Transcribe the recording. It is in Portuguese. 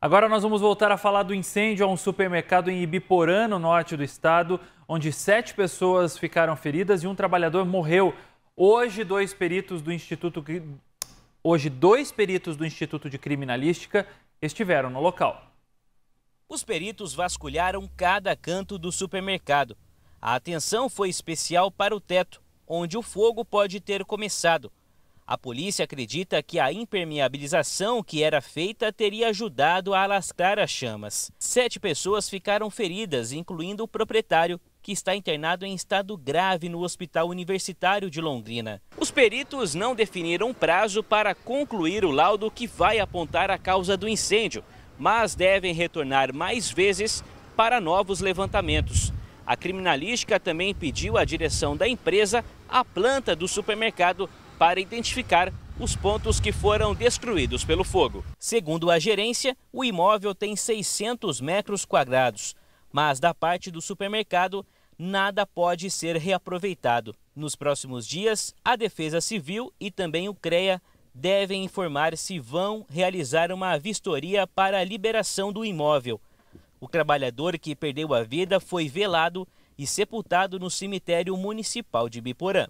Agora nós vamos voltar a falar do incêndio a um supermercado em Ibiporã, no norte do estado, onde sete pessoas ficaram feridas e um trabalhador morreu. Hoje, dois peritos do Instituto, Hoje, dois peritos do Instituto de Criminalística estiveram no local. Os peritos vasculharam cada canto do supermercado. A atenção foi especial para o teto, onde o fogo pode ter começado. A polícia acredita que a impermeabilização que era feita teria ajudado a alastrar as chamas. Sete pessoas ficaram feridas, incluindo o proprietário, que está internado em estado grave no Hospital Universitário de Londrina. Os peritos não definiram prazo para concluir o laudo que vai apontar a causa do incêndio, mas devem retornar mais vezes para novos levantamentos. A criminalística também pediu à direção da empresa a planta do supermercado para identificar os pontos que foram destruídos pelo fogo. Segundo a gerência, o imóvel tem 600 metros quadrados, mas da parte do supermercado, nada pode ser reaproveitado. Nos próximos dias, a Defesa Civil e também o CREA devem informar se vão realizar uma vistoria para a liberação do imóvel. O trabalhador que perdeu a vida foi velado e sepultado no cemitério municipal de Biporã.